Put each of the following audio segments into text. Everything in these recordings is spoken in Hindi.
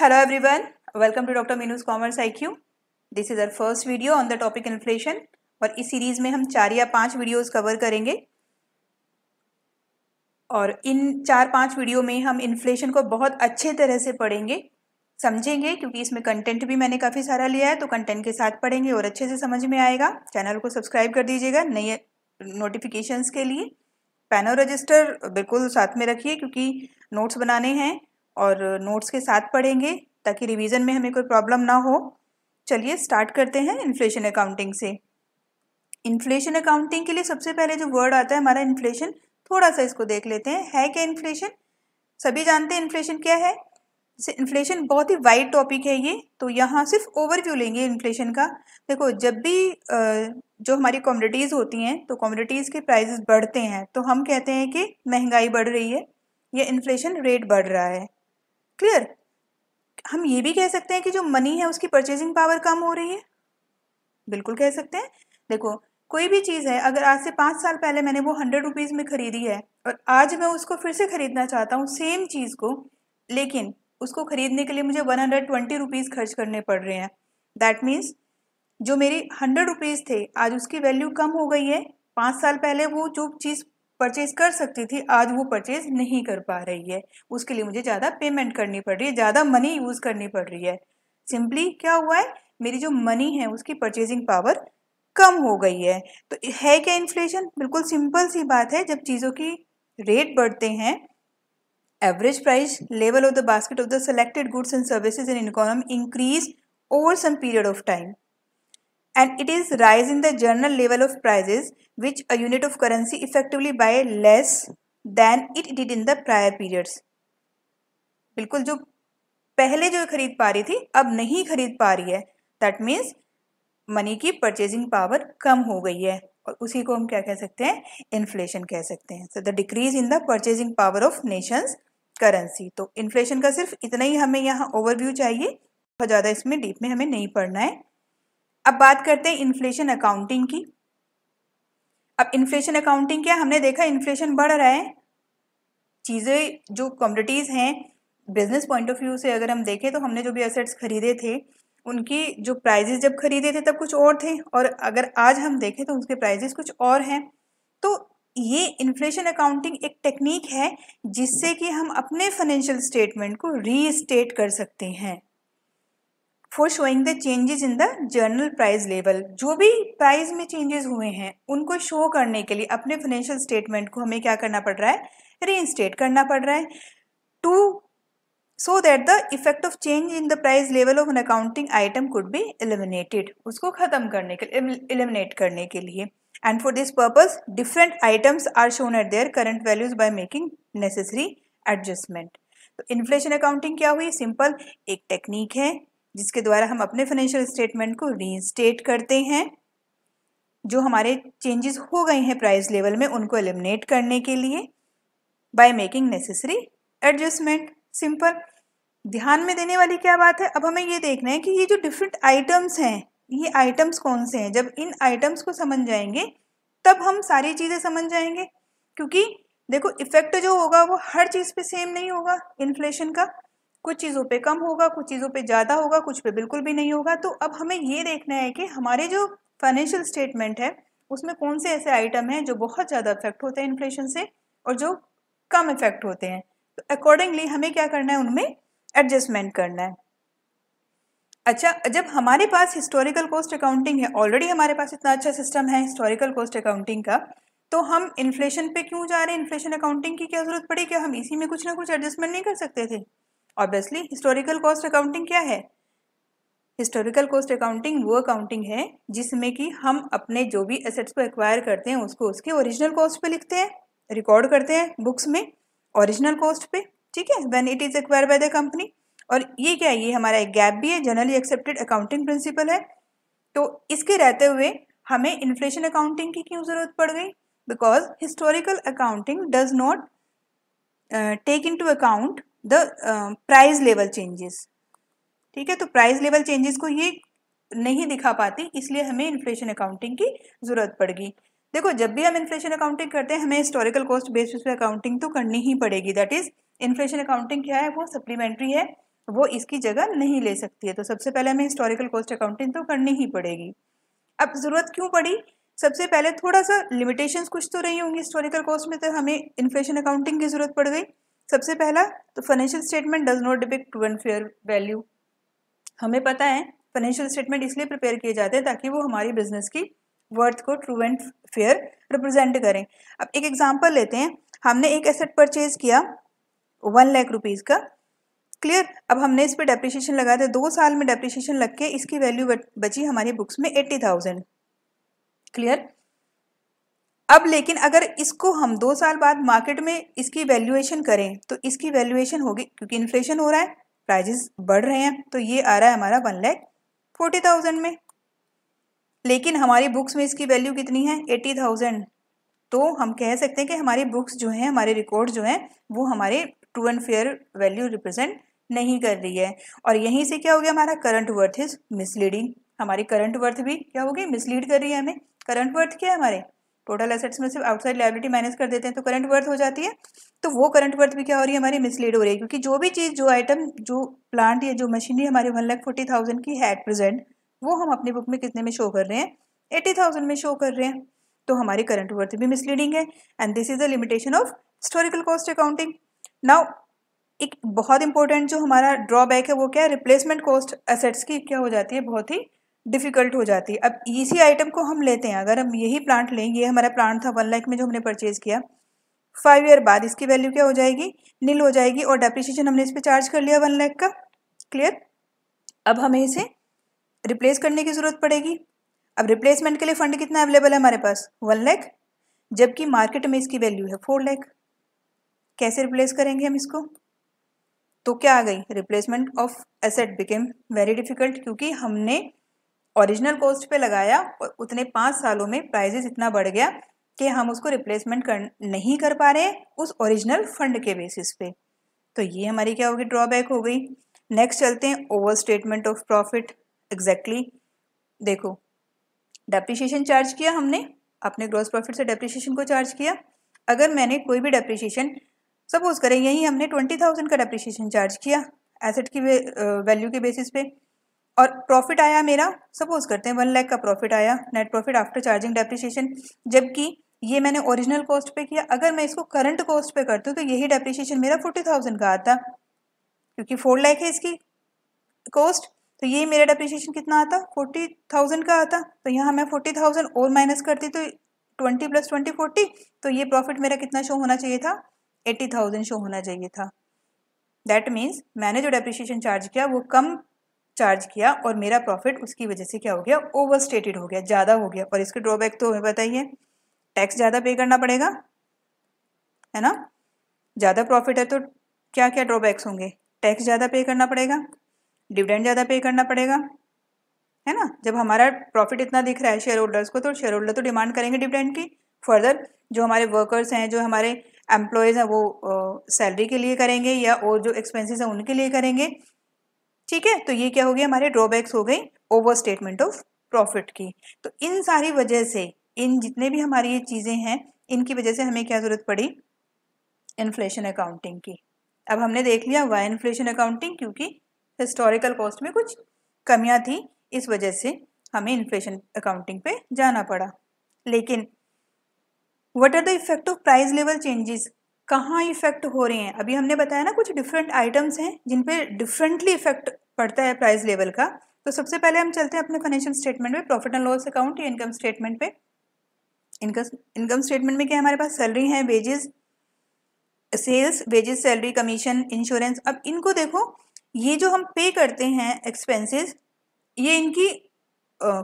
Hello Hello welcome to doctor Meenu's commerce Commerce IQ. This is our first video on the topic inflation और इस सीरीज़ में हम चार या पांच वीडियोस कवर करेंगे और इन चार पांच वीडियो में हम इन्फ्लेशन को बहुत अच्छे तरह से पढ़ेंगे समझेंगे क्योंकि इसमें कंटेंट भी मैंने काफ़ी सारा लिया है तो कंटेंट के साथ पढ़ेंगे और अच्छे से समझ में आएगा चैनल को सब्सक्राइब कर दीजिएगा नए नोटिफिकेशन के लिए पैनो रजिस्टर बिल्कुल साथ में रखिए क्योंकि नोट्स बनाने हैं और नोट्स के साथ पढ़ेंगे ताकि रिवीजन में हमें कोई प्रॉब्लम ना हो चलिए स्टार्ट करते हैं इन्फ्लेशन अकाउंटिंग से इन्फ्लेशन अकाउंटिंग के लिए सबसे पहले जो वर्ड आता है हमारा इन्फ्लेशन थोड़ा सा इसको देख लेते हैं है क्या इन्फ्लेशन सभी जानते हैं इन्फ्लेशन क्या है इन्फ्लेशन बहुत ही वाइड टॉपिक है ये तो यहाँ सिर्फ ओवरव्यू लेंगे इन्फ्लेशन का देखो जब भी जो हमारी कॉमोडिटीज़ होती हैं तो कॉमोडिटीज़ के प्राइजेस बढ़ते हैं तो हम कहते हैं कि महंगाई बढ़ रही है या इन्फ्लेशन रेट बढ़ रहा है क्लियर हम ये भी कह सकते हैं कि जो मनी है उसकी परचेजिंग पावर कम हो रही है बिल्कुल कह सकते हैं देखो कोई भी चीज़ है अगर आज से पाँच साल पहले मैंने वो हंड्रेड रुपीज़ में ख़रीदी है और आज मैं उसको फिर से ख़रीदना चाहता हूँ सेम चीज़ को लेकिन उसको ख़रीदने के लिए मुझे वन हंड्रेड ट्वेंटी रुपीज़ खर्च करने पड़ रहे हैं दैट मीन्स जो मेरी हंड्रेड रुपीज़ थे आज उसकी वैल्यू कम हो गई है पाँच साल पहले वो जो चीज़ परचेज कर सकती थी आज वो परचेज नहीं कर पा रही है उसके लिए मुझे ज़्यादा पेमेंट करनी पड़ रही है ज़्यादा मनी यूज़ करनी पड़ रही है सिंपली क्या हुआ है मेरी जो मनी है उसकी परचेजिंग पावर कम हो गई है तो है क्या इन्फ्लेशन बिल्कुल सिंपल सी बात है जब चीज़ों की रेट बढ़ते हैं average price level of the basket of the selected goods and services in economy increase over some period of time and it is rise in the general level of prices which a unit of currency effectively buy less than it did in the prior periods बिल्कुल जो पहले जो खरीद पा रही थी अब नहीं खरीद पा रही है दैट मीन्स मनी की परचेजिंग पावर कम हो गई है और उसी को हम क्या कह सकते हैं इन्फ्लेशन कह सकते हैं so the decrease in the purchasing power of nations currency तो इन्फ्लेशन का सिर्फ इतना ही हमें यहाँ ओवरव्यू चाहिए बहुत ज़्यादा इसमें डीप में हमें नहीं पढ़ना है अब बात करते हैं इन्फ्लेशन अकाउंटिंग की अब इन्फ्लेशन अकाउंटिंग क्या हमने देखा इन्फ्लेशन बढ़ रहा है चीज़ें जो कमोडिटीज़ हैं बिजनेस पॉइंट ऑफ व्यू से अगर हम देखें तो हमने जो भी एसेट्स खरीदे थे उनकी जो प्राइजेस जब खरीदे थे तब कुछ और थे और अगर आज हम देखें तो उसके प्राइजेस कुछ और हैं तो ये इन्फ्लेशन अकाउंटिंग एक टेक्निक है जिससे कि हम अपने फाइनेंशियल स्टेटमेंट को रीस्टेट कर सकते हैं for showing the changes in the general price level जो भी प्राइस में चेंजेस हुए हैं उनको शो करने के लिए अपने फाइनेंशियल स्टेटमेंट को हमें क्या करना पड़ रहा है रीइंस्टेट करना पड़ रहा है to so that the effect of change in the price level of an accounting item could be eliminated उसको खत्म करने के एलिमिनेट करने के लिए and for this purpose different items are shown at their current values by making necessary adjustment तो इन्फ्लेशन अकाउंटिंग क्या हुई सिंपल एक टेक्निक है जिसके द्वारा हम अपने फाइनेंशियल स्टेटमेंट को रीस्टेट करते हैं जो हमारे चेंजेस हो गए हैं प्राइस लेवल में उनको एलिमिनेट करने के लिए by making necessary adjustment simple ध्यान में देने वाली क्या बात है अब हमें ये देखना है कि ये जो डिफरेंट आइटम्स हैं ये आइटम्स कौन से हैं जब इन आइटम्स को समझ जाएंगे तब हम सारी चीज़ें समझ जाएंगे क्योंकि देखो इफेक्ट जो होगा वो हर चीज़ पे सेम नहीं होगा इन्फ्लेशन का कुछ चीज़ों पे कम होगा कुछ चीज़ों पे ज़्यादा होगा कुछ पे बिल्कुल भी नहीं होगा तो अब हमें ये देखना है कि हमारे जो फाइनेंशियल स्टेटमेंट है उसमें कौन से ऐसे आइटम हैं जो बहुत ज़्यादा इफेक्ट होते हैं इन्फ्लेशन से और जो कम इफेक्ट होते हैं तो अकॉर्डिंगली हमें क्या करना है उनमें एडजस्टमेंट करना है अच्छा जब हमारे पास हिस्टोरिकल कॉस्ट अकाउंटिंग है ऑलरेडी हमारे पास इतना अच्छा सिस्टम है हिस्टोरिकल कॉस्ट अकाउंटिंग का तो हम इन्फ्लेशन पे क्यों जा रहे हैं इन्फ्लेशन अकाउंटिंग की क्या ज़रूरत पड़ी क्या हम इसी में कुछ ना कुछ एडजस्टमेंट नहीं कर सकते थे ऑब्वियसली हिस्टोरिकल कॉस्ट अकाउंटिंग क्या है हिस्टोरिकल कॉस्ट अकाउंटिंग वो अकाउंटिंग है जिसमें कि हम अपने जो भी एसेट्स को एक्वायर करते हैं उसको उसके ओरिजिनल कॉस्ट पे लिखते हैं रिकॉर्ड करते हैं बुक्स में ओरिजिनल कॉस्ट पे ठीक है when it is acquire by the company और ये क्या है ये हमारा एक गैप भी है जनरली एक्सेप्टेड अकाउंटिंग प्रिंसिपल है तो इसके रहते हुए हमें इन्फ्लेशन अकाउंटिंग की क्यों ज़रूरत पड़ गई because historical accounting does not take into account the price level changes ठीक है तो प्राइस लेवल चेंजेस को ये नहीं दिखा पाती इसलिए हमें इन्फ्लेशन अकाउंटिंग की ज़रूरत पड़गी देखो जब भी हम इन्फ्लेशन अकाउंटिंग करते हैं हमें हिस्टोरिकल कॉस्ट बेसिस पे अकाउंटिंग तो करनी ही पड़ेगी दैट इज़ इन्फ्लेशन अकाउंटिंग क्या है वो सप्लीमेंट्री है वो इसकी जगह नहीं ले सकती है तो सबसे पहले हमें हिस्टोरिकल कॉस्ट अकाउंटिंग तो करनी ही पड़ेगी अब ज़रूरत क्यों पड़ी सबसे पहले थोड़ा सा लिमिटेशंस कुछ तो रही होंगी हिस्टोरिकल कॉस्ट में तो हमें इन्फ्लेशन अकाउंटिंग की ज़रूरत पड़ गई सबसे पहला तो financial statement does not depict true and fair value हमें पता है फाइनेंशियल स्टेटमेंट इसलिए प्रिपेयर किए जाते हैं ताकि वो हमारी बिजनेस की वर्थ को ट्रू एंड फेयर रिप्रेजेंट करें अब एक एग्जाम्पल लेते हैं हमने एक एसेट परचेज किया वन लाख रुपीज़ का क्लियर अब हमने इस पर डेप्रिशिएशन लगा दिया दो साल में डेप्रिशिएशन लग के इसकी वैल्यू बची हमारी बुक्स में एट्टी थाउजेंड क्लियर अब लेकिन अगर इसको हम दो साल बाद मार्केट में इसकी वैल्यूएशन करें तो इसकी वैल्यूएशन होगी क्योंकि इन्फ्लेशन हो रहा है प्राइजेस बढ़ रहे हैं तो ये आ रहा है हमारा वन लैख फोर्टी थाउजेंड में लेकिन हमारी बुक्स में इसकी वैल्यू कितनी है एट्टी थाउजेंड तो हम कह सकते हैं कि हमारी बुक्स जो हैं हमारे रिकॉर्ड जो हैं वो हमारे true and fair value represent नहीं कर रही है और यहीं से क्या हो गया हमारा करंट वर्थ इज मिसलीडिंग हमारी करंट वर्थ भी क्या हो गई मिसलीड कर रही है हमें करंट वर्थ क्या है हमारे टोटल एसेट्स में से आउटसाइड लाइबिलिटी माइनस कर देते हैं तो करंट वर्थ हो जाती है तो वो करंट वर्थ भी क्या हो रही है हमारी मिसलीड हो रही है क्योंकि जो भी चीज़ जो आइटम जो प्लांट या जो मशीनरी हमारी वन लाख फोर्टी थाउजेंड की है एट प्रेजेंट वो हम अपनी बुक में कितने में शो कर रहे हैं एटी थाउजेंड में शो कर रहे हैं तो हमारी करंट वर्थ भी मिसलीडिंग है and this is the limitation of historical cost accounting now एक बहुत इंपॉर्टेंट जो हमारा ड्रॉबैक है वो क्या है रिप्लेसमेंट कॉस्ट एसेट्स की क्या हो जाती है बहुत ही डिफ़िकल्ट हो जाती है अब इसी आइटम को हम लेते हैं अगर हम यही प्लांट लें ये हमारा प्लांट था वन लाख में जो हमने परचेज़ किया फाइव ईयर बाद इसकी वैल्यू क्या हो जाएगी नील हो जाएगी और डेप्रिशिएशन हमने इस पर चार्ज कर लिया वन लाख का क्लियर अब हमें इसे रिप्लेस करने की ज़रूरत पड़ेगी अब रिप्लेसमेंट के लिए फ़ंड कितना अवेलेबल है हमारे पास वन लाख जबकि मार्केट में इसकी वैल्यू है फोर लाख कैसे रिप्लेस करेंगे हम इसको तो क्या आ गई replacement of asset became very difficult क्योंकि हमने ओरिजिनल कॉस्ट पे लगाया और उतने पाँच सालों में प्राइजेस इतना बढ़ गया कि हम उसको रिप्लेसमेंट कर नहीं कर पा रहे उस ओरिजिनल फंड के बेसिस पे तो ये हमारी क्या होगी ड्रॉबैक हो गई नेक्स्ट चलते हैं over statement of profit exactly देखो डेप्रिशिएशन चार्ज किया हमने अपने ग्रॉस प्रॉफिट से डेप्रिशिएशन को चार्ज किया अगर मैंने कोई भी डेप्रिशिएशन सपोज करें यही हमने ट्वेंटी थाउजेंड का डेप्रिशिएशन चार्ज किया एसेट की वैल्यू के बेसिस पे और प्रॉफिट आया मेरा सपोज करते हैं वन लाख का प्रॉफिट आया net profit after charging depreciation जबकि ये मैंने ओरिजिनल कॉस्ट पे किया अगर मैं इसको करंट कॉस्ट पे करती हूँ तो यही डेप्रिसिएशन मेरा फोर्टी थाउजेंड का आता क्योंकि फोर लाख है इसकी कॉस्ट तो ये मेरा डेप्रिशिएशन कितना आता फोर्टी थाउजेंड का आता तो यहाँ मैं फोर्टी थाउजेंड और माइनस करती तो ट्वेंटी प्लस ट्वेंटी फोर्टी तो ये प्रॉफिट मेरा कितना शो होना चाहिए था एट्टी थाउजेंड शो होना चाहिए था दैट मीन्स मैंने जो डेप्रिसिएशन चार्ज किया वो कम चार्ज किया और मेरा प्रॉफिट उसकी वजह से क्या हो गया ओवर स्टेटेड हो गया ज़्यादा हो गया और इसके ड्रॉबैक तो हमें बताइए टैक्स ज़्यादा पे करना पड़ेगा है ना ज़्यादा प्रॉफिट है तो क्या क्या ड्रॉबैक्स होंगे टैक्स ज़्यादा पे करना पड़ेगा डिविडेंड ज़्यादा पे करना पड़ेगा है ना जब हमारा प्रॉफिट इतना दिख रहा है शेयर होल्डर्स को तो शेयर होल्डर तो डिमांड करेंगे डिविडेंड की फर्दर जो हमारे वर्कर्स हैं जो हमारे एम्प्लॉयज़ हैं वो सैलरी के लिए करेंगे या और जो एक्सपेंसेस हैं उनके लिए करेंगे ठीक है तो ये क्या हो गया हमारे ड्रॉबैक्स हो गई ओवर स्टेटमेंट ऑफ प्रॉफिट की तो इन सारी वजह से इन जितने भी हमारी ये चीज़ें हैं इनकी वजह से हमें क्या ज़रूरत पड़ी इन्फ्लेशन अकाउंटिंग की अब हमने देख लिया वाई इन्फ्लेशन अकाउंटिंग क्योंकि हिस्टोरिकल कॉस्ट में कुछ कमियां थी इस वजह से हमें इन्फ्लेशन अकाउंटिंग पे जाना पड़ा लेकिन what are the effect of price level changes कहाँ इफ़ेक्ट हो रहे हैं अभी हमने बताया ना कुछ डिफरेंट आइटम्स हैं जिन पे डिफरेंटली इफेक्ट पड़ता है प्राइस लेवल का तो सबसे पहले हम चलते हैं अपने फाइनेंशियल स्टेटमेंट में प्रॉफिट एंड लॉस अकाउंट या इनकम स्टेटमेंट पे इनकम इनकम स्टेटमेंट में क्या हमारे पास सैलरी है wages sales wages salary commission insurance अब इनको देखो ये जो हम पे करते हैं एक्सपेंसेस ये इनकी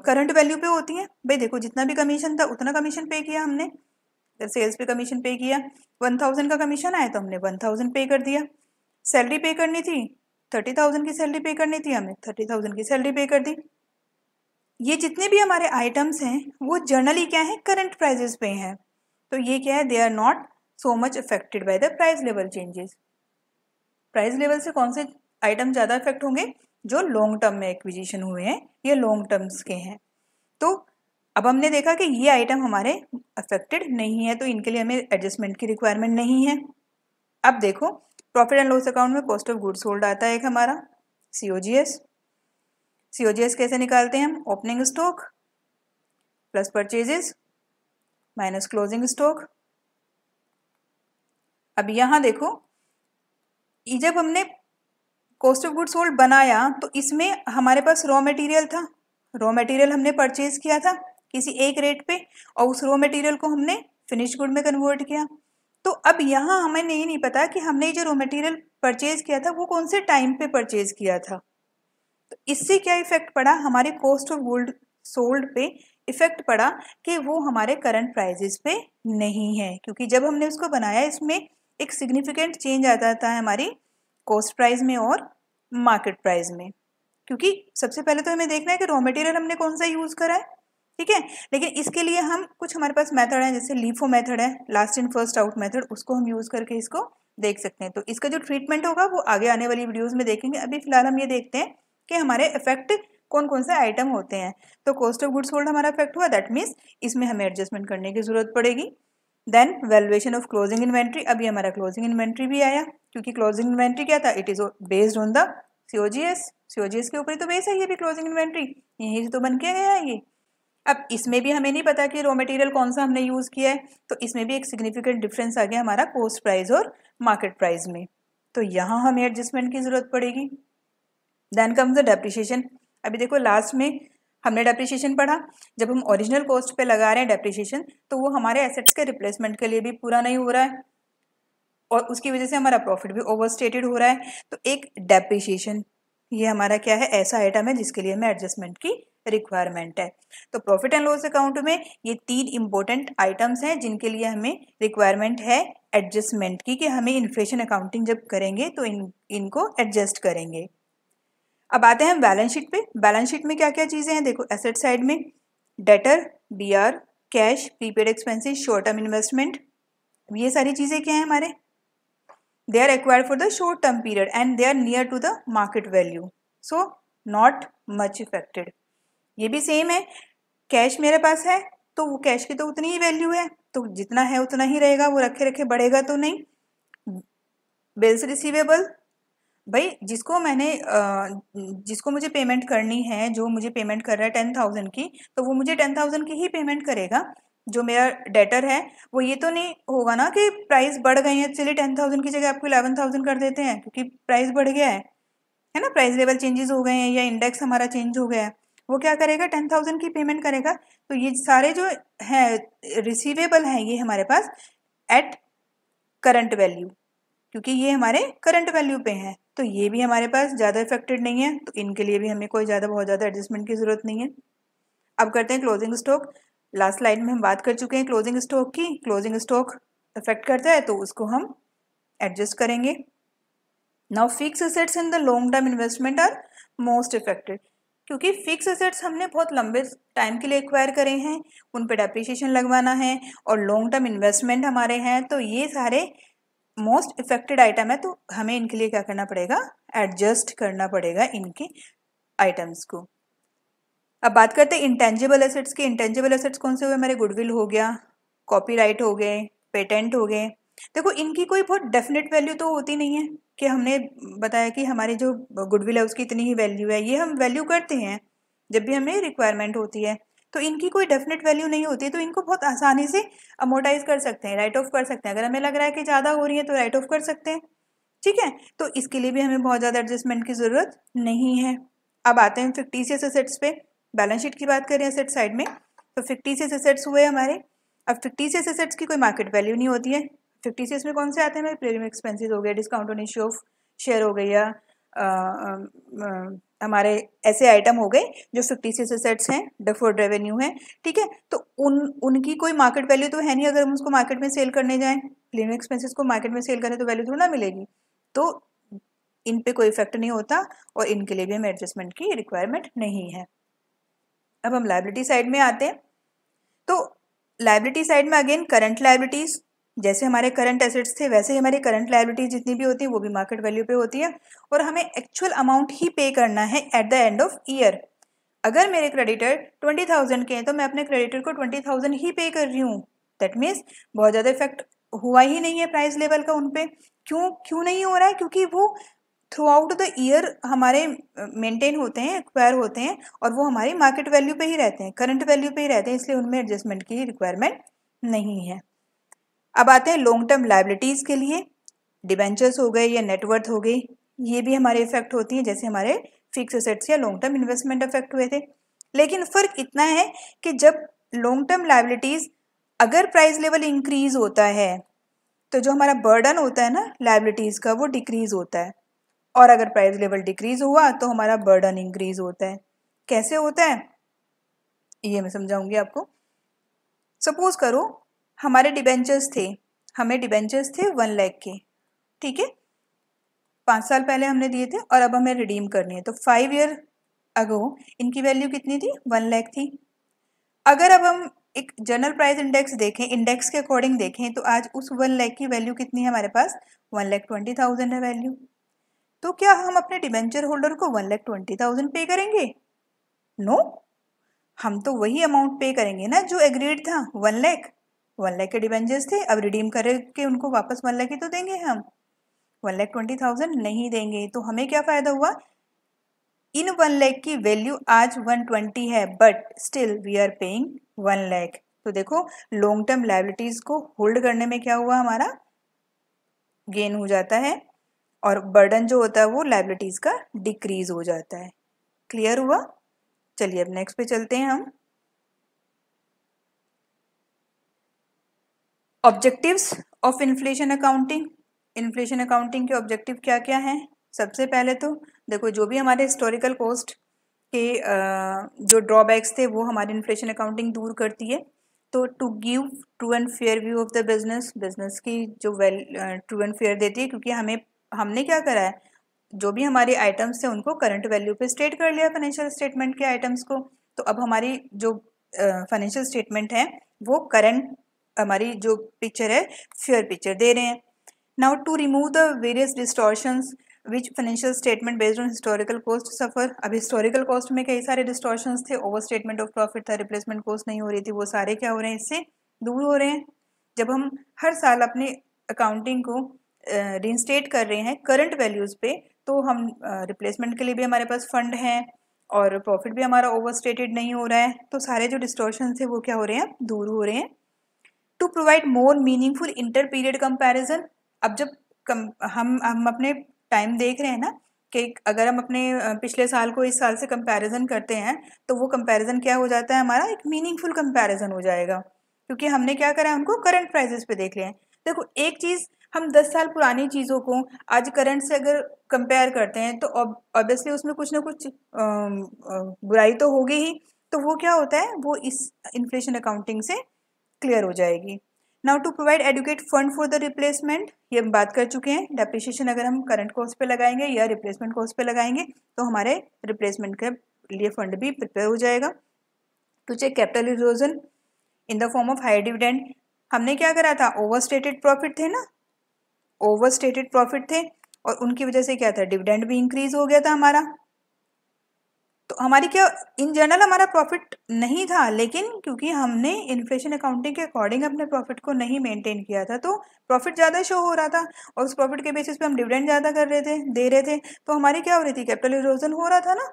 करंट वैल्यू पे होती हैं भाई देखो जितना भी कमीशन था उतना कमीशन पे किया हमने अगर सेल्स पे कमीशन पे किया वन थाउजेंड का कमीशन आया तो हमने वन थाउजेंड पे कर दिया सैलरी पे करनी थी थर्टी थाउजेंड की सैलरी पे करनी थी हमने थर्टी थाउजेंड की सैलरी पे कर दी ये जितने भी हमारे आइटम्स हैं वो जनरली क्या है करंट प्राइजेस पे हैं तो ये क्या है they are not so much affected by the price level changes price level से कौन से आइटम ज़्यादा इफेक्ट होंगे जो लॉन्ग टर्म में एक्विजिशन हुए हैं ये लॉन्ग टर्म्स के हैं तो अब हमने देखा कि ये आइटम हमारे अफेक्टेड नहीं है तो इनके लिए हमें एडजस्टमेंट की रिक्वायरमेंट नहीं है अब देखो प्रॉफिट एंड लॉस अकाउंट में कॉस्ट ऑफ गुड सोल्ड आता है एक हमारा सी ओ जी एस सी ओ जी एस कैसे निकालते हैं हम opening stock plus purchases minus closing stock अब यहाँ देखो जब हमने कॉस्ट ऑफ गुड सोल्ड बनाया तो इसमें हमारे पास रॉ मटेरियल था रॉ मटेरियल हमने परचेज किया था किसी एक रेट पे और उस रॉ मटेरियल को हमने फिनिश गुड में कन्वर्ट किया तो अब यहाँ हमें नहीं नहीं पता कि हमने जो रॉ मटेरियल परचेज किया था वो कौन से टाइम पे परचेज किया था तो इससे क्या इफेक्ट पड़ा हमारे कॉस्ट ऑफ गोल्ड सोल्ड पे इफेक्ट पड़ा कि वो हमारे करंट प्राइजेस पे नहीं है क्योंकि जब हमने उसको बनाया इसमें एक सिग्निफिकेंट चेंज आता था हमारी कॉस्ट प्राइस में और मार्केट प्राइस में क्योंकि सबसे पहले तो हमें देखना है कि रॉ मटेरियल हमने कौन सा यूज़ करा है ठीक है लेकिन इसके लिए हम कुछ हमारे पास मेथड है जैसे लीफो मेथड है last in first out method उसको हम यूज़ करके इसको देख सकते हैं तो इसका जो ट्रीटमेंट होगा वो आगे आने वाली वीडियोस में देखेंगे अभी फिलहाल हम ये देखते हैं कि हमारे इफेक्ट कौन कौन से आइटम होते हैं तो कॉस्ट ऑफ गुड्स होल्ड हमारा इफेक्ट हुआ दैट मीन्स इसमें हमें एडजस्टमेंट करने की ज़रूरत पड़ेगी then valuation of closing inventory अभी हमारा क्लोजिंग इन्वेंट्री भी आया क्योंकि क्लोजिंग इन्वेंट्री क्या था it is based on the C O G S C O G S के ऊपर ही तो बेस है ये भी क्लोजिंग इन्वेंट्री यहीं से तो बन के गया है ये अब इसमें भी हमें नहीं पता कि रॉ मटेरियल कौन सा हमने यूज़ किया है तो इसमें भी एक सिग्निफिकेंट डिफरेंस आ गया हमारा कोस्ट प्राइस और मार्केट प्राइस में तो यहाँ हमें एडजस्टमेंट की ज़रूरत पड़ेगी देन कम्स द डेप्रिशिएशन अभी देखो लास्ट में हमने डेप्रिशिएशन पढ़ा जब हम ओरिजिनल कॉस्ट पे लगा रहे हैं डेप्रिशिएशन तो वो हमारे एसेट्स के रिप्लेसमेंट के लिए भी पूरा नहीं हो रहा है और उसकी वजह से हमारा प्रॉफिट भी ओवरस्टेटेड हो रहा है तो एक डेप्रिशिएशन ये हमारा क्या है ऐसा आइटम है जिसके लिए हमें एडजस्टमेंट की रिक्वायरमेंट है तो प्रॉफिट एंड लॉस अकाउंट में ये तीन इंपॉर्टेंट आइटम्स हैं जिनके लिए हमें रिक्वायरमेंट है एडजस्टमेंट की कि हमें इन्फ्लेशन अकाउंटिंग जब करेंगे तो इन इनको एडजस्ट करेंगे अब आते हैं बैलेंस शीट पे बैलेंस शीट में क्या क्या चीज़ें हैं देखो एसेट साइड में debtor B R cash prepaid expenses short term investment ये सारी चीज़ें क्या हैं हमारे they are acquired for the short term period and they are near to the market value so not much effected ये भी सेम है कैश मेरे पास है तो वो कैश की तो उतनी ही वैल्यू है तो जितना है उतना ही रहेगा वो रखे रखे बढ़ेगा तो नहीं बिल्स रिसीवेबल भाई जिसको मैंने जिसको मुझे पेमेंट करनी है जो मुझे पेमेंट कर रहा है टेन थाउजेंड की तो वो मुझे टेन थाउजेंड की ही पेमेंट करेगा जो मेरा डेटर है वो ये तो नहीं होगा ना कि प्राइस बढ़ गई है चलिए टेन थाउजेंड की जगह आपको इलेवन थाउजेंड कर देते हैं क्योंकि प्राइस बढ़ गया है है ना प्राइस लेवल चेंजेस हो गए हैं या इंडेक्स हमारा चेंज हो गया है वो क्या करेगा टेन थाउजेंड की पेमेंट करेगा तो ये सारे जो है रिसीवेबल हैं ये हमारे पास एट करंट वैल्यू क्योंकि ये हमारे करंट वैल्यू पे हैं तो ये भी हमारे पास ज़्यादा इफेक्टेड नहीं है तो इनके लिए भी हमें कोई ज़्यादा बहुत ज़्यादा एडजस्टमेंट की ज़रूरत नहीं है अब करते हैं क्लोजिंग स्टॉक लास्ट लाइन में हम बात कर चुके हैं क्लोजिंग स्टॉक की क्लोजिंग स्टॉक इफेक्ट करता है तो उसको हम एडजस्ट करेंगे now fix assets in the long term investment are most effected क्योंकि फिक्स असेट्स हमने बहुत लंबे टाइम के लिए एक्वायर करे हैं उन पर डेप्रिशिएशन लगवाना है और लॉन्ग टर्म इन्वेस्टमेंट हमारे हैं तो ये सारे मोस्ट इफेक्टेड आइटम है तो हमें इनके लिए क्या करना पड़ेगा एडजस्ट करना पड़ेगा इनके आइटम्स को अब बात करते हैं इंटेंजिबल एसेट्स की इंटेंजिबल एसेट्स कौन से हुए हमारे गुडविल हो गया कॉपीराइट हो गए पेटेंट हो गए देखो इनकी कोई बहुत डेफिनेट वैल्यू तो होती नहीं है कि हमने बताया कि हमारी जो गुडविल है उसकी इतनी ही वैल्यू है ये हम वैल्यू करते हैं जब भी हमें रिक्वायरमेंट होती है तो इनकी कोई डेफिनेट वैल्यू नहीं होती तो इनको बहुत आसानी से अमोटाइज कर सकते हैं राइट ऑफ कर सकते हैं अगर हमें लग रहा है कि ज़्यादा हो रही है तो राइट ऑफ कर सकते हैं ठीक है तो इसके लिए भी हमें बहुत ज़्यादा एडजस्टमेंट की ज़रूरत नहीं है अब आते हैं फिफ्टीसियस असेट्स पे बैलेंस शीट की बात करें असेट साइड में तो फिफ्टीसियस असेट्स हुए हमारे अब फिफ्टीसियस असेट्स की कोई मार्केट वैल्यू नहीं होती है फिफ्टी सीज में कौन से आते हैं मेरे प्रीमियम एक्सपेंसेस हो गए discount on issue of share हो गई या हमारे ऐसे आइटम हो गए जो फिफ्टीसियस असेट्स हैं डिफोर्ड रेवेन्यू है ठीक है तो उन उनकी कोई मार्केट वैल्यू तो है नहीं अगर हम उसको मार्केट में सेल करने जाएं प्रीमियम एक्सपेंसेस को मार्केट में सेल करें तो वैल्यू थोड़ा ना मिलेगी तो इन पे कोई इफेक्ट नहीं होता और इनके लिए भी हमें एडजस्टमेंट की रिक्वायरमेंट नहीं है अब हम लाइबिलिटी साइड में आते हैं तो लाइबिलिटी साइड में अगेन करंट लाइबिलिटीज जैसे हमारे करंट एसेट्स थे वैसे ही हमारी करंट लाइबिलिटी जितनी भी होती है वो भी मार्केट वैल्यू पे होती है और हमें एक्चुअल अमाउंट ही पे करना है at the end of year अगर मेरे क्रेडिटर ट्वेंटी थाउजेंड के हैं तो मैं अपने क्रेडिटर को ट्वेंटी थाउजेंड ही पे कर रही हूँ दैट मीन्स बहुत ज़्यादा इफेक्ट हुआ ही नहीं है प्राइस लेवल का उन पर क्यों क्यों नहीं हो रहा है क्योंकि वो थ्रू आउट द ईयर हमारे मेंटेन होते हैं एक्वायर होते हैं और वो हमारी मार्केट वैल्यू पे ही रहते हैं करंट वैल्यू पे ही रहते हैं इसलिए उनमें एडजस्टमेंट की रिक्वायरमेंट नहीं है अब आते हैं लॉन्ग टर्म लाइबिलिटीज़ के लिए डिबेंचर्स हो गए या नेटवर्थ हो गई ये भी हमारे इफेक्ट होती हैं जैसे हमारे फिक्स असेट्स या लॉन्ग टर्म इन्वेस्टमेंट अफेक्ट हुए थे लेकिन फ़र्क इतना है कि जब लॉन्ग टर्म लाइबिलिटीज़ अगर प्राइस लेवल इंक्रीज़ होता है तो जो हमारा बर्डन होता है ना लाइबिलिटीज़ का वो डिक्रीज़ होता है और अगर प्राइस लेवल डिक्रीज़ हुआ तो हमारा बर्डन इंक्रीज़ होता है कैसे होता है ये मैं समझाऊंगी आपको सपोज़ करो हमारे डिबेंचर्स थे हमें डिबेंचर्स थे वन लैख के ठीक है पाँच साल पहले हमने दिए थे और अब हमें रिडीम करनी है तो फाइव ईयर अगो इनकी वैल्यू कितनी थी वन लैख थी अगर अब हम एक जनरल प्राइस इंडेक्स देखें इंडेक्स के अकॉर्डिंग देखें तो आज उस वन लैख की वैल्यू कितनी है हमारे पास वन लैख ट्वेंटी थाउजेंड है वैल्यू तो क्या हम अपने डिबेंचर होल्डर को one lakh twenty thousand pay करेंगे नो no? हम तो वही अमाउंट पे करेंगे ना जो एग्रीड था वन लैख वन लाख के डिबेंचर्स थे अब रिडीम करके उनको वापस वन लाख ही तो देंगे हम वन लाख ट्वेंटी थाउजेंड नहीं देंगे तो हमें क्या फ़ायदा हुआ इन वन लैख की वैल्यू आज वन ट्वेंटी है but still we are paying one lakh तो देखो लॉन्ग टर्म लाइबिलिटीज़ को होल्ड करने में क्या हुआ हमारा गेन हो जाता है और बर्डन जो होता है वो लाइबिलिटीज़ का डिक्रीज हो जाता है क्लियर हुआ चलिए अब नेक्स्ट पे चलते हैं हम objectives of inflation accounting inflation accounting के ऑब्जेक्टिव क्या क्या हैं सबसे पहले तो देखो जो भी हमारे हिस्टोरिकल कॉस्ट के जो ड्रॉबैक्स थे वो हमारी इन्फ्लेशन अकाउंटिंग दूर करती है तो to give true and fair view of the business business की जो वेल ट्रू एंड फेयर देती है क्योंकि हमें हमने क्या करा है जो भी हमारे आइटम्स थे उनको करंट वैल्यू पे स्टेट कर लिया फाइनेंशियल स्टेटमेंट के आइटम्स को तो अब हमारी जो फाइनेंशियल uh, स्टेटमेंट है वो करंट हमारी जो पिक्चर है फेयर पिक्चर दे रहे हैं now to remove the various distortions which financial statement based on historical cost suffer अब हिस्टोरिकल कॉस्ट में कई सारे डिस्टोर्शन थे ओवर स्टेटमेंट ऑफ प्रॉफिट था रिप्लेसमेंट कॉस्ट नहीं हो रही थी वो सारे क्या हो रहे हैं इससे दूर हो रहे हैं जब हम हर साल अपने अकाउंटिंग को रिस्टेट uh, कर रहे हैं करंट वैल्यूज़ पे तो हम रिप्लेसमेंट uh, के लिए भी हमारे पास फंड हैं और प्रॉफिट भी हमारा ओवर स्टेटेड नहीं हो रहा है तो सारे जो डिस्टॉर्शन थे वो क्या हो रहे हैं दूर हो रहे हैं to provide more meaningful inter period comparison अब जब कम, हम हम अपने टाइम देख रहे हैं ना कि अगर हम अपने पिछले साल को इस साल से कंपैरिजन करते हैं तो वो कंपैरिजन क्या हो जाता है हमारा एक मीनिंगफुल कंपैरिजन हो जाएगा क्योंकि हमने क्या करा है उनको करंट प्राइजेस पे देख लिया है देखो एक चीज़ हम दस साल पुरानी चीज़ों को आज करंट से अगर कंपेयर करते हैं तो ऑब्वियसली उसमें कुछ ना कुछ बुराई तो होगी ही तो वो क्या होता है वो इस इन्फ्लेशन अकाउंटिंग से क्लियर हो जाएगी now to provide adequate fund for the replacement ये हम बात कर चुके हैं डेप्रिशिएशन अगर हम करंट कोर्स पे लगाएंगे या रिप्लेसमेंट कोर्स पे लगाएंगे तो हमारे रिप्लेसमेंट के लिए फंड भी प्रिपेयर हो जाएगा to check capital erosion in the form of high dividend हमने क्या करा था ओवर स्टेटेड प्रॉफिट थे ना ओवर स्टेटेड प्रॉफिट थे और उनकी वजह से क्या था डिविडेंड भी इंक्रीज हो गया था हमारा तो हमारी क्या इन जनरल हमारा प्रॉफिट नहीं था लेकिन क्योंकि हमने इन्फ्लेशन अकाउंटिंग के अकॉर्डिंग अपने प्रॉफिट को नहीं मेंटेन किया था तो प्रॉफिट ज़्यादा शो हो रहा था और उस प्रॉफिट के बेसिस पे हम डिविडेंड ज़्यादा कर रहे थे दे रहे थे तो हमारी क्या हो रही थी कैपिटल इरोजन हो रहा था ना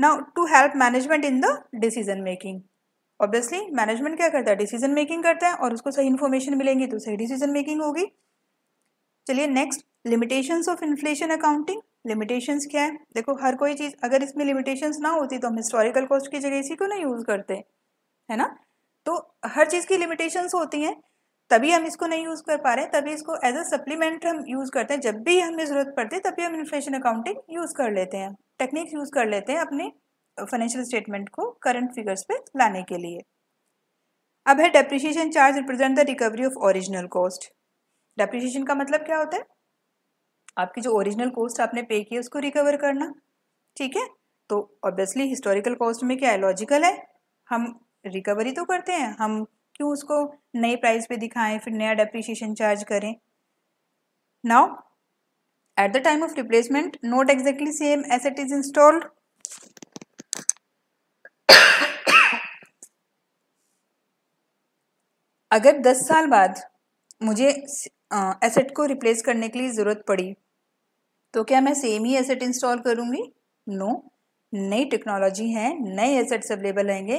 now to help management in the decision making obviously management क्या करता है डिसीजन मेकिंग करता है और उसको सही इन्फॉर्मेशन मिलेंगी तो सही डिसीजन मेकिंग होगी चलिए next limitations of inflation accounting limitations क्या है देखो हर कोई चीज़ अगर इसमें लिमिटेशंस ना होती तो हम हिस्टोरिकल कॉस्ट की जगह इसी को ना यूज़ करते है ना तो हर चीज़ की लिमिटेशंस होती हैं तभी हम इसको नहीं यूज़ कर पा रहे तभी इसको एज अ सप्लीमेंट हम यूज़ करते हैं जब भी हमें ज़रूरत पड़ती है तभी हम इन्फ्लेशन अकाउंटिंग यूज़ कर लेते हैं टेक्निक्स यूज़ कर लेते हैं अपने फाइनेंशियल स्टेटमेंट को करंट फिगर्स पे लाने के लिए अब है depreciation charge represent the recovery of original cost depreciation का मतलब क्या होता है आपकी जो ओरिजिनल कॉस्ट आपने पे की है उसको रिकवर करना ठीक है तो ऑब्वियसली हिस्टोरिकल कॉस्ट में क्या है लॉजिकल है हम रिकवरी तो करते हैं हम क्यों उसको नए प्राइस पे दिखाएं फिर नया डेप्रीशिएशन चार्ज करें now at the time of replacement note exactly same as it is installed अगर 10 साल बाद मुझे एसेट को रिप्लेस करने के लिए ज़रूरत पड़ी तो क्या मैं सेम ही एसेट इंस्टॉल करूँगी नो नई टेक्नोलॉजी है नए एसेट्स अवेलेबल रहेंगे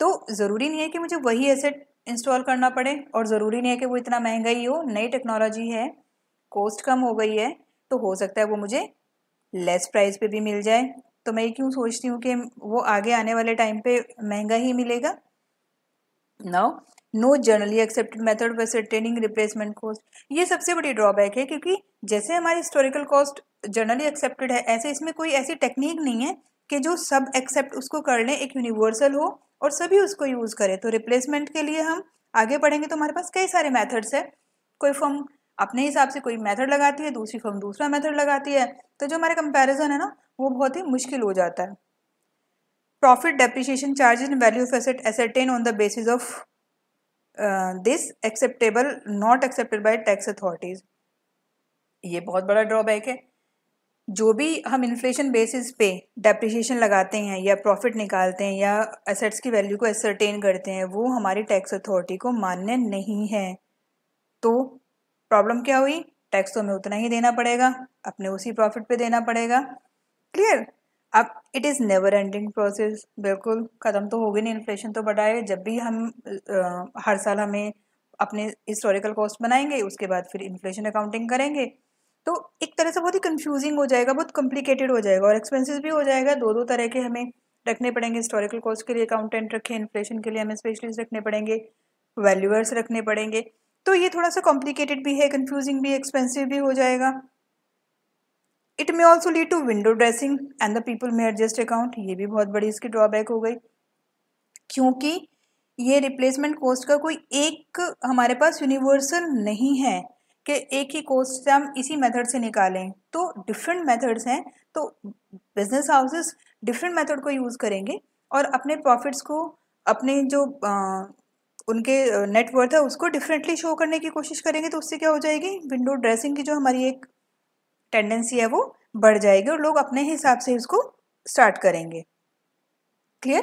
तो ज़रूरी नहीं है कि मुझे वही एसेट इंस्टॉल करना पड़े और ज़रूरी नहीं है कि वो इतना महंगा ही हो नई टेक्नोलॉजी है कॉस्ट कम हो गई है तो हो सकता है वो मुझे लेस प्राइस पे भी मिल जाए तो मैं क्यों सोचती हूँ कि वो आगे आने वाले टाइम पे महंगा ही मिलेगा no. No generally accepted method for ascertaining replacement cost ये सबसे बड़ी ड्रॉबैक है क्योंकि जैसे हमारी हिस्टोरिकल कॉस्ट जर्नली एक्सेप्टेड है ऐसे इसमें कोई ऐसी टेक्निक नहीं है कि जो सब एक्सेप्ट उसको कर लें एक यूनिवर्सल हो और सभी उसको यूज़ करें तो रिप्लेसमेंट के लिए हम आगे बढ़ेंगे तो हमारे पास कई सारे मेथड्स है कोई फॉर्म अपने हिसाब से कोई मेथड लगाती है दूसरी फॉर्म दूसरा मेथड लगाती है तो जो हमारा कंपैरिजन है ना वो बहुत ही मुश्किल हो जाता है profit depreciation charges in value of asset ascertain on the basis of this acceptable not accepted by tax authorities ये बहुत बड़ा ड्रॉबैक है जो भी हम इन्फ्लेशन बेसिस पे डेप्रिशिएशन लगाते हैं या प्रॉफिट निकालते हैं या एसेट्स की वैल्यू को एसरटेन करते हैं वो हमारी टैक्स अथॉरिटी को मान्य नहीं है तो प्रॉब्लम क्या हुई टैक्स तो हमें उतना ही देना पड़ेगा अपने उसी प्रॉफिट पे देना पड़ेगा क्लियर अब it is never ending process बिल्कुल ख़त्म तो होगी नहीं इन्फ्लेशन तो बढ़ाए जब भी हम आ, हर साल हमें अपने हिस्टोरिकल कॉस्ट बनाएंगे उसके बाद फिर इन्फ्लेशन अकाउंटिंग करेंगे तो एक तरह से बहुत ही कंफ्यूजिंग हो जाएगा बहुत कॉम्प्लिकेटेड हो जाएगा और एक्सपेंसेस भी हो जाएगा दो दो तरह के हमें रखने पड़ेंगे हिस्टोरिकल कॉस्ट के लिए अकाउंटेंट रखें इन्फ्लेशन के लिए हमें स्पेशलिस्ट रखने पड़ेंगे वैल्यूअर्स रखने पड़ेंगे तो ये थोड़ा सा कॉम्प्लिकेटेड भी है कन्फ्यूजिंग भी एक्सपेंसिव भी हो जाएगा it may also lead to window dressing and the people may adjust account ये भी बहुत बड़ी इसकी ड्रॉबैक हो गई क्योंकि ये रिप्लेसमेंट कोस्ट का कोई एक हमारे पास यूनिवर्सल नहीं है कि एक ही कोस्ट से हम इसी मेथड से निकालें तो डिफरेंट मेथड्स हैं तो बिजनेस हाउसेस डिफरेंट मेथड को यूज़ करेंगे और अपने प्रॉफिट्स को अपने जो आ, उनके नेटवर्थ है उसको डिफरेंटली शो करने की कोशिश करेंगे तो उससे क्या हो जाएगी विंडो ड्रेसिंग की जो हमारी एक टेंडेंसी है वो बढ़ जाएगी और लोग अपने हिसाब से इसको स्टार्ट करेंगे क्लियर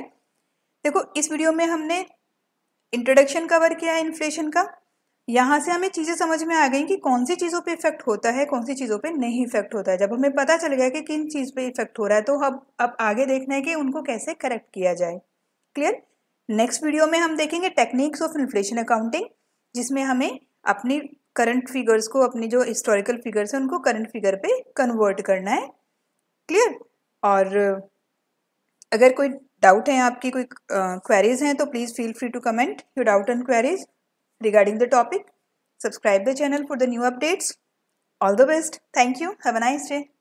देखो इस वीडियो में हमने इंट्रोडक्शन कवर किया है इन्फ्लेशन का यहाँ से हमें चीज़ें समझ में आ गई कि कौन सी चीज़ों पे इफेक्ट होता है कौन सी चीज़ों पे नहीं इफेक्ट होता है जब हमें पता चल गया कि किन चीज़ पे इफेक्ट हो रहा है तो अब अब आगे देखना है कि उनको कैसे करेक्ट किया जाए क्लियर नेक्स्ट वीडियो में हम देखेंगे टेक्निक्स ऑफ इन्फ्लेशन अकाउंटिंग जिसमें हमें अपनी करंट फिगर्स को अपनी जो हिस्टोरिकल फिगर्स हैं उनको करंट फिगर पे कन्वर्ट करना है क्लियर और अगर कोई डाउट है आपकी कोई क्वेरीज हैं तो please feel free to comment your doubt and queries regarding the topic subscribe the channel for the new updates all the best thank you have a nice day